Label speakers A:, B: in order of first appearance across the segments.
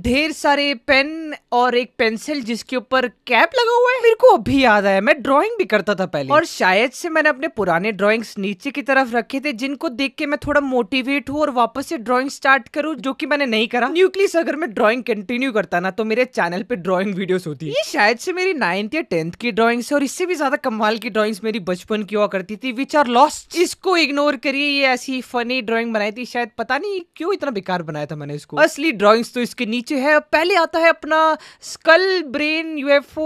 A: ढेर सारे पेन और एक पेंसिल जिसके ऊपर कैप लगा हुआ है मेरे को अभी याद आया मैं ड्राइंग भी करता था पहले और शायद से मैंने अपने पुराने ड्राइंग्स नीचे की तरफ रखे थे जिनको देख के मैं थोड़ा मोटिवेट हूँ और वापस से ड्राइंग स्टार्ट करूँ जो की मैंने नहीं करा न्यूक्लियस अगर मैं ड्रॉइंग कंटिन्यू करता ना तो मेरे चैनल पे ड्रॉइंग वीडियो होती ये शायद से मेरी नाइन्थ या टेंथ की ड्रॉइंग्स है और इससे भी ज्यादा कमाल की ड्रॉइंग्स मेरी बचपन की हुआ करती थी विच आर लॉस्ट इसको इग्नोर करिए ये ऐसी फनी ड्रॉइंग बनाई थी शायद पता नहीं क्यों इतना बेकार बनाया था मैंने इसको असली ड्रॉइंग्स तो इसके नीचे नीचे है पहले आता है अपना skull brain UFO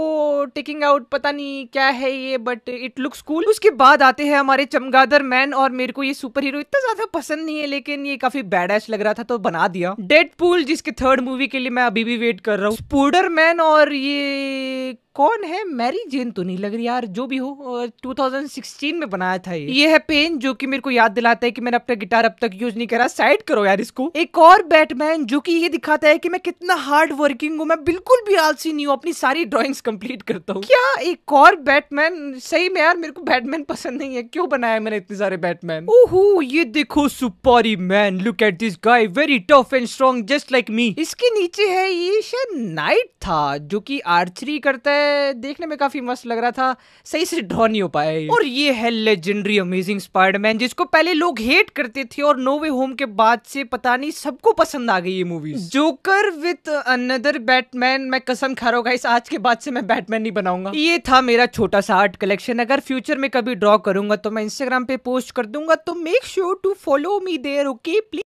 A: taking out पता नहीं क्या है ये बट इट लुक्स कूल उसके बाद आते हैं हमारे चमगादर मैन और मेरे को ये सुपर हीरो इतना ज्यादा पसंद नहीं है लेकिन ये काफी बैड लग रहा था तो बना दिया डेड जिसके थर्ड मूवी के लिए मैं अभी भी वेट कर रहा हूँ स्पोडर मैन और ये कौन है मैरी जेन तो नहीं लग रही यार जो भी हो 2016 में बनाया था ये ये है पेन जो कि मेरे को याद दिलाता है कि मैंने अपना गिटार अब तक यूज नहीं करा साइड करो यार इसको एक और बैटमैन जो कि ये दिखाता है कि मैं कितना हार्ड वर्किंग हूँ मैं बिल्कुल भी आलसी नहीं हूँ अपनी सारी ड्रॉइंग्स कंप्लीट करता हूँ क्या एक और बैटमैन सही में यार मेरे को बैटमैन पसंद नहीं है क्यों बनाया मैंने इतने सारे बैटमैन ओह ये देखो सुपारी man look at this guy very tough and strong just like me इसके नीचे है ये शायद नाइट था जो की आर्चरी करता है देखने में काफी मस्त लग रहा था सही से ड्रॉ नहीं हो पाया और ये है लेजेंडरी अमेजिंग स्पाइडरमैन जिसको पहले लोग हेट करते थे और नो वे होम के बाद से पता नहीं सबको पसंद आ गई ये movie Joker with another Batman मैं कसम खा रहा हूँ आज के बाद से मैं बैटमैन नहीं बनाऊंगा ये था मेरा छोटा सा आर्ट कलेक्शन अगर फ्यूचर में कभी ड्रॉ करूंगा तो मैं इंस्टाग्राम पे पोस्ट कर दूंगा तो make sure to follow me there okay please